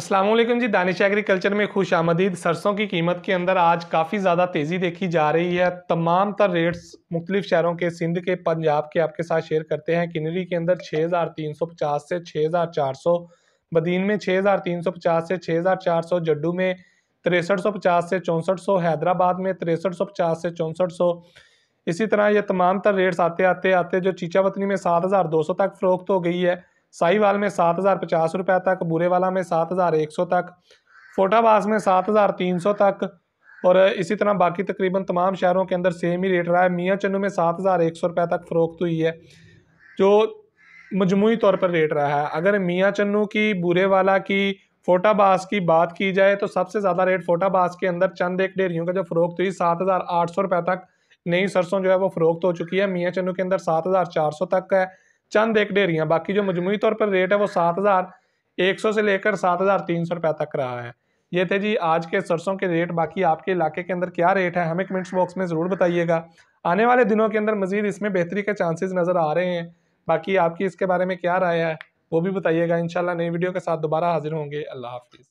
असलम जी Danish agriculture में खुश आमदीद सरसों की कीमत के अंदर आज काफ़ी ज़्यादा तेज़ी देखी जा रही है तमाम तर रेट्स मुख्तलिफ शहरों के सिंध के पंजाब के आपके साथ शेयर करते हैं किन्नरी के अंदर छः हज़ार तीन सौ पचास से छः हज़ार चार सौ बदीन में छः हज़ार तीन सौ पचास से छः हज़ार चार सौ जड्डू में तिरसठ सौ पचास से चौंसठ सौ हैदराबाद में तिरसठ सौ पचास से चौंसठ सौ इसी तरह ये तमाम तर रेट्स आते आते आते जो चीचा में सात हज़ार दो सौ तक फ़रोख्त हो गई है साहिवाल में सात हज़ार पचास रुपये तक वाला में सात हज़ार एक सौ तक फोटाबाज में सात हज़ार तीन सौ तक और इसी तरह बाकी तकरीबन तमाम शहरों के अंदर सेम ही रेट रहा है मियाँ चन्नू में सात हज़ार एक सौ रुपये तक फ़रोख्त हुई है जो मजमू तौर पर रेट रहा है अगर मियाँ चन्नू की वाला की फोटाबाज की बात की जाए तो सबसे ज़्यादा रेट फोटाबाज के अंदर चंद एक डेरियों का जो फ़रोख्त हुई सात हज़ार आठ सौ रुपये तक नई सरसों जो है वो फ़रोख्त हो चुकी है मियाँ चन्नू के अंदर सात हज़ार चार सौ तक है चंद एक डेरियाँ बाकी जो मजमू तौर पर रेट है वो सात हज़ार एक सौ से लेकर सात हज़ार तीन सौ रुपये तक रहा है ये थे जी आज के सरसों के रेट बाकी आपके इलाके के अंदर क्या रेट है हमें कमेंट्स बॉक्स में ज़रूर बताइएगा आने वाले दिनों के अंदर मजीद इसमें बेहतरी के चांसेस नज़र आ रहे हैं बाकी आपकी इसके बारे में क्या राय है वो भी बताइएगा इन नई वीडियो के साथ दोबारा हाजिर होंगे अल्लाह हाफिज़